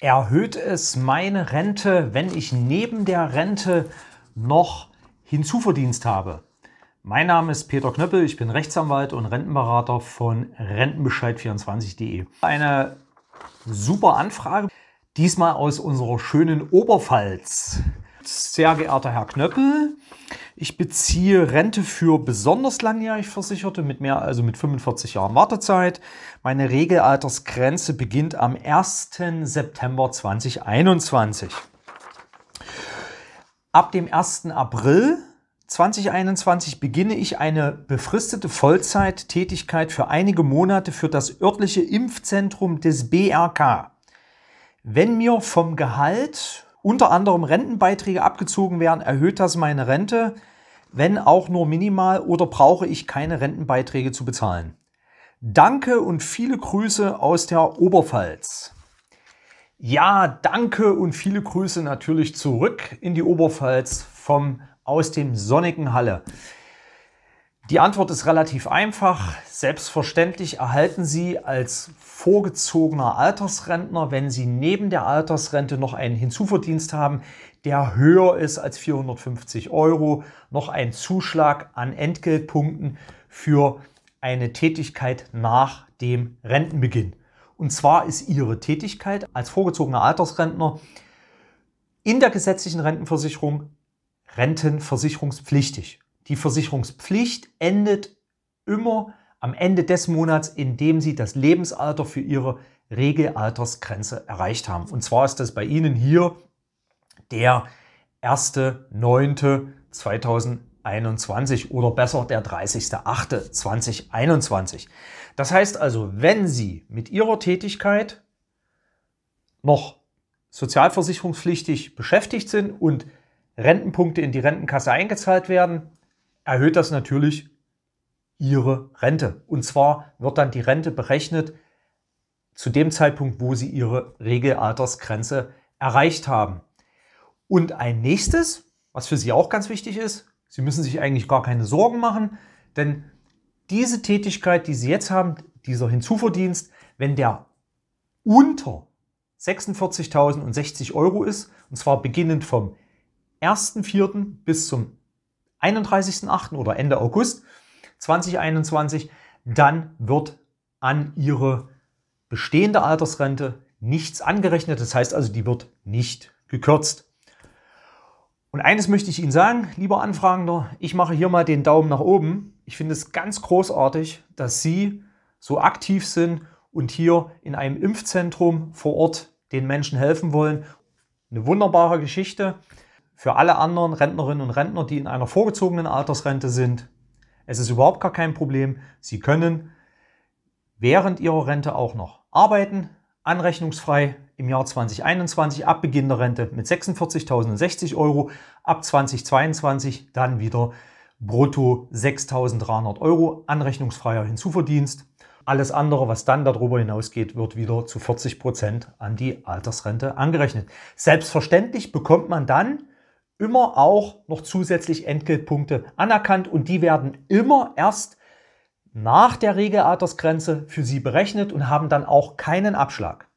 erhöht es meine Rente, wenn ich neben der Rente noch Hinzuverdienst habe. Mein Name ist Peter Knöppel, ich bin Rechtsanwalt und Rentenberater von Rentenbescheid24.de. Eine super Anfrage, diesmal aus unserer schönen Oberpfalz. Sehr geehrter Herr Knöppel, ich beziehe Rente für besonders langjährig Versicherte mit mehr, also mit 45 Jahren Wartezeit. Meine Regelaltersgrenze beginnt am 1. September 2021. Ab dem 1. April 2021 beginne ich eine befristete Vollzeittätigkeit für einige Monate für das örtliche Impfzentrum des BRK. Wenn mir vom Gehalt unter anderem Rentenbeiträge abgezogen werden, erhöht das meine Rente wenn auch nur minimal, oder brauche ich keine Rentenbeiträge zu bezahlen? Danke und viele Grüße aus der Oberpfalz. Ja, danke und viele Grüße natürlich zurück in die Oberpfalz vom, aus dem sonnigen Halle. Die Antwort ist relativ einfach. Selbstverständlich erhalten Sie als vorgezogener Altersrentner, wenn Sie neben der Altersrente noch einen Hinzuverdienst haben, der höher ist als 450 Euro, noch einen Zuschlag an Entgeltpunkten für eine Tätigkeit nach dem Rentenbeginn. Und zwar ist Ihre Tätigkeit als vorgezogener Altersrentner in der gesetzlichen Rentenversicherung rentenversicherungspflichtig. Die Versicherungspflicht endet immer am Ende des Monats, in dem Sie das Lebensalter für Ihre Regelaltersgrenze erreicht haben. Und zwar ist das bei Ihnen hier der 1.9.2021 oder besser der 30.8.2021. Das heißt also, wenn Sie mit Ihrer Tätigkeit noch sozialversicherungspflichtig beschäftigt sind und Rentenpunkte in die Rentenkasse eingezahlt werden, erhöht das natürlich ihre Rente. Und zwar wird dann die Rente berechnet zu dem Zeitpunkt, wo sie ihre Regelaltersgrenze erreicht haben. Und ein nächstes, was für sie auch ganz wichtig ist, sie müssen sich eigentlich gar keine Sorgen machen, denn diese Tätigkeit, die sie jetzt haben, dieser Hinzuverdienst, wenn der unter 46.060 Euro ist, und zwar beginnend vom 1.4. bis zum 31.08. oder Ende August 2021, dann wird an ihre bestehende Altersrente nichts angerechnet. Das heißt also, die wird nicht gekürzt. Und eines möchte ich Ihnen sagen, lieber Anfragender, ich mache hier mal den Daumen nach oben. Ich finde es ganz großartig, dass Sie so aktiv sind und hier in einem Impfzentrum vor Ort den Menschen helfen wollen. Eine wunderbare Geschichte. Für alle anderen Rentnerinnen und Rentner, die in einer vorgezogenen Altersrente sind, es ist überhaupt gar kein Problem. Sie können während ihrer Rente auch noch arbeiten, anrechnungsfrei im Jahr 2021 ab Beginn der Rente mit 46.060 Euro, ab 2022 dann wieder brutto 6.300 Euro anrechnungsfreier Hinzuverdienst. Alles andere, was dann darüber hinausgeht, wird wieder zu 40 Prozent an die Altersrente angerechnet. Selbstverständlich bekommt man dann immer auch noch zusätzlich Entgeltpunkte anerkannt und die werden immer erst nach der Regelaltersgrenze für Sie berechnet und haben dann auch keinen Abschlag.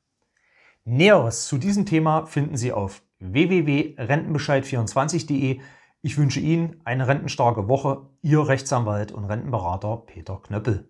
Näheres zu diesem Thema finden Sie auf www.rentenbescheid24.de. Ich wünsche Ihnen eine rentenstarke Woche. Ihr Rechtsanwalt und Rentenberater Peter Knöppel.